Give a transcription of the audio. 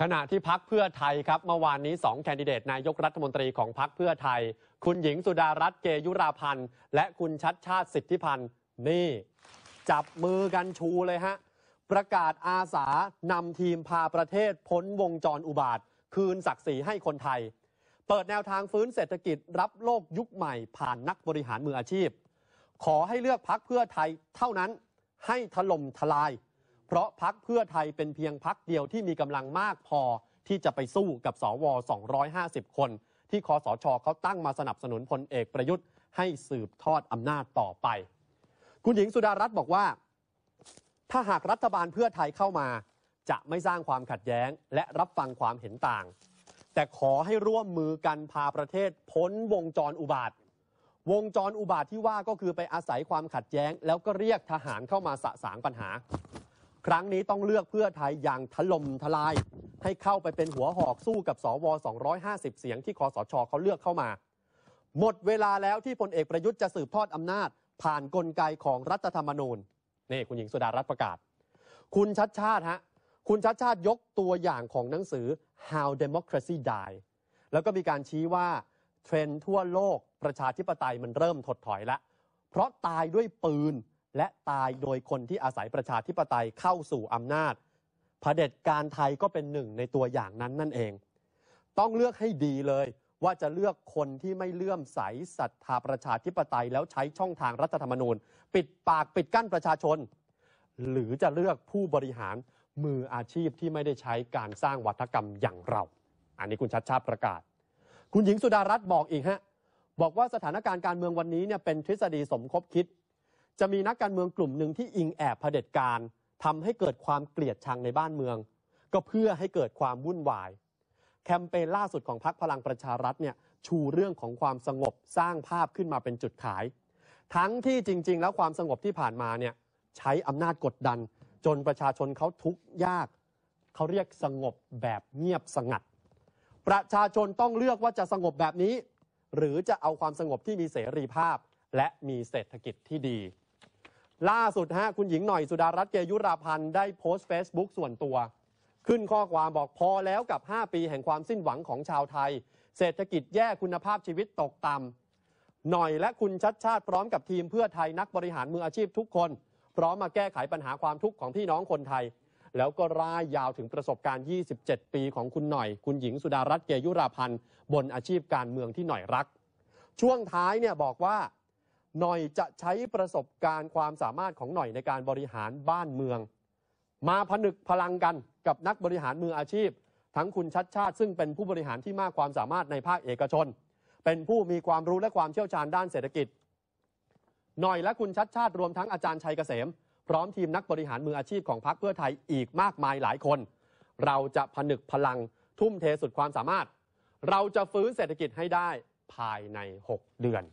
ขณะที่พักเพื่อไทยครับ เมื่อวานนี้ 2 แคนดิเดตนายกรัฐมนตรีของพักเพื่อไทย คุณหญิงสุดารัตน์เกยุราพันธ์และคุณชัดชาติสิทธิพันธ์นี่ จับมือกันชูเลยฮะ ประกาศอาสานำทีมพาประเทศพ้นวงจรอุบาท คืนศักดิ์ศรีให้คนไทย เปิดแนวทางฟื้นเศรษฐกิจ รับโลกยุคใหม่ผ่านนักบริหารมืออาชีพ ขอให้เลือกพักเพื่อไทย เท่านั้นให้ถล่มทลายเพราะพักเพื่อไทยเป็นเพียงพักเดียวที่มีกำลังมากพอที่จะไปสู้กับสวอ250คน ที่คอสชเขาตั้งมาสนับสนุนพลเอกประยุทธ์ ให้สืบทอดอำนาจต่อไป คุณหญิงสุดารัตน์บอกว่า ถ้าหากรัฐบาลเพื่อไทยเข้ามา จะไม่สร้างความขัดแย้งและรับฟังความเห็นต่าง แต่ขอให้ร่วมมือกันพาประเทศพ้นวงจรอุบาทวงจรอุบาทที่ว่าก็คือไปอาศัยความขัดแย้งแล้วก็เรียกทหารเข้ามาสะสางปัญหาครั้งนี้ต้องเลือกเพื่อไทยอย่างถล่มทลายให้เข้าไปเป็นหัวหอกสู้กับสว250 เสียงที่คอสชเขาเลือกเข้ามา หมดเวลาแล้วที่พลเอกประยุทธ์จะสืบทอดอำนาจผ่านกลไกของรัฐธรรมนูญนี่คุณหญิงสุดารัตน์ประกาศ คุณชัดชาติฮะ คุณชัดชาติยกตัวอย่างของหนังสือ How Democracy Die แล้วก็มีการชี้ว่าเทรนทั่วโลกประชาธิปไตยมันเริ่มถดถอยแล้วเพราะตายด้วยปืนและตายโดยคนที่อาศัยประชาธิปไตยเข้าสู่อำนาจเผด็จการไทยก็เป็นหนึ่งในตัวอย่างนั้นนั่นเอง ต้องเลือกให้ดีเลย ว่าจะเลือกคนที่ไม่เลื่อมใสศรัทธาประชาธิปไตยแล้วใช้ช่องทางรัฐธรรมนูญ ปิดปากปิดกั้นประชาชน หรือจะเลือกผู้บริหารมืออาชีพที่ไม่ได้ใช้การสร้างวัฒกรรมอย่างเรา อันนี้คุณชัดชาติประกาศ คุณหญิงสุดารัตน์บอกอีกฮะบอกว่าสถานการณ์การเมืองวันนี้เนี่ยเป็นทฤษฎีสมคบคิดจะมีนักการเมืองกลุ่มหนึ่งที่อิงแอบเผด็จการ ทำให้เกิดความเกลียดชังในบ้านเมือง ก็เพื่อให้เกิดความวุ่นวาย แคมเปญล่าสุดของพรรคพลังประชารัฐเนี่ยชูเรื่องของความสงบสร้างภาพขึ้นมาเป็นจุดขาย ทั้งที่จริง ๆ แล้วความสงบที่ผ่านมาเนี่ยใช้อำนาจกดดัน จนประชาชนเขาทุกข์ยาก เขาเรียกสงบแบบเงียบสงัด ประชาชนต้องเลือกว่าจะสงบแบบนี้ หรือจะเอาความสงบที่มีเสรีภาพและมีเศรษฐกิจที่ดีล่าสุดฮะคุณหญิงหน่อยสุดารัตน์เกยุราพันธ์ได้โพสต์ Facebook ส่วนตัว ขึ้นข้อความบอกพอแล้วกับ 5 ปีแห่งความสิ้นหวังของชาวไทย เศรษฐกิจแย่คุณภาพชีวิตตกต่ำหน่อยและคุณชัดชาติพร้อมกับทีมเพื่อไทยนักบริหารมืออาชีพทุกคน พร้อมมาแก้ไขปัญหาความทุกข์ของพี่น้องคนไทย แล้วก็ร่ายยาวถึงประสบการณ์ 27 ปี ของคุณหน่อย คุณหญิงสุดารัตน์เกยุราพันธ์บนอาชีพการเมืองที่หน่อยรัก ช่วงท้ายเนี่ยบอกว่าหน่อยจะใช้ประสบการณ์ความสามารถของหน่อยในการบริหารบ้านเมือง มาผนึกพลังกันกับนักบริหารมืออาชีพ ทั้งคุณชัดชาติ ซึ่งเป็นผู้บริหารที่มากความสามารถในภาคเอกชน เป็นผู้มีความรู้และความเชี่ยวชาญด้านเศรษฐกิจ หน่อยและคุณชัดชาติรวมทั้งอาจารย์ชัยเกษม พร้อมทีมนักบริหารมืออาชีพของพรรคเพื่อไทยอีกมากมายหลายคน เราจะผนึกพลังทุ่มเทสุดความสามารถ เราจะฟื้นเศรษฐกิจให้ได้ภายใน 6 เดือน